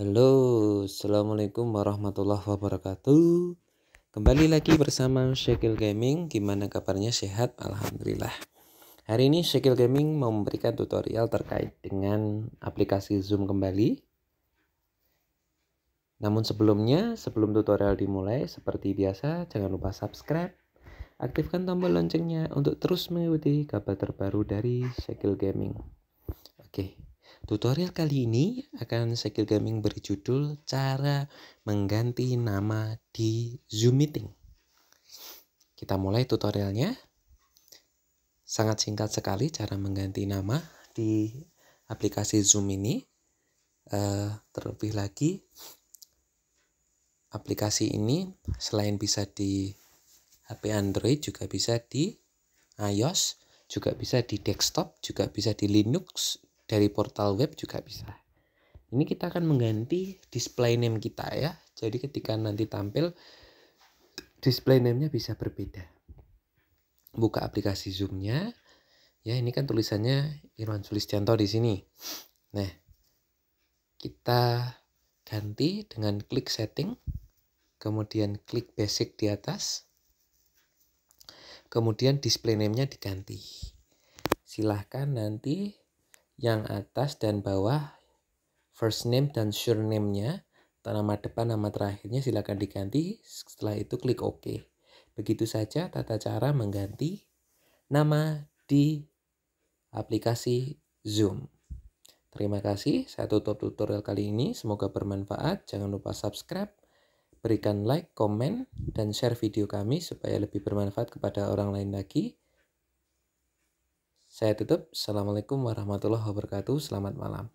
Halo, Assalamualaikum warahmatullahi wabarakatuh Kembali lagi bersama Shekil Gaming Gimana kabarnya sehat? Alhamdulillah Hari ini Shekil Gaming mau memberikan tutorial terkait dengan aplikasi Zoom kembali Namun sebelumnya, sebelum tutorial dimulai Seperti biasa, jangan lupa subscribe Aktifkan tombol loncengnya untuk terus mengikuti kabar terbaru dari Shekil Gaming Oke, Tutorial kali ini akan skill gaming berjudul cara mengganti nama di Zoom Meeting. Kita mulai tutorialnya. Sangat singkat sekali cara mengganti nama di aplikasi Zoom ini. Eh, terlebih lagi, aplikasi ini selain bisa di HP Android juga bisa di iOS, juga bisa di desktop, juga bisa di Linux, dari portal web juga bisa. Ini kita akan mengganti display name kita ya. Jadi ketika nanti tampil display name-nya bisa berbeda. Buka aplikasi Zoom-nya. Ya, ini kan tulisannya Irwan Sulistianto di sini. Nah, kita ganti dengan klik setting, kemudian klik basic di atas. Kemudian display name-nya diganti. Silahkan nanti yang atas dan bawah first name dan surname-nya nama depan nama terakhirnya silakan diganti setelah itu klik OK begitu saja tata cara mengganti nama di aplikasi Zoom terima kasih saya tutup tutorial kali ini semoga bermanfaat jangan lupa subscribe berikan like, komen, dan share video kami supaya lebih bermanfaat kepada orang lain lagi. Saya tutup. Assalamualaikum warahmatullahi wabarakatuh. Selamat malam.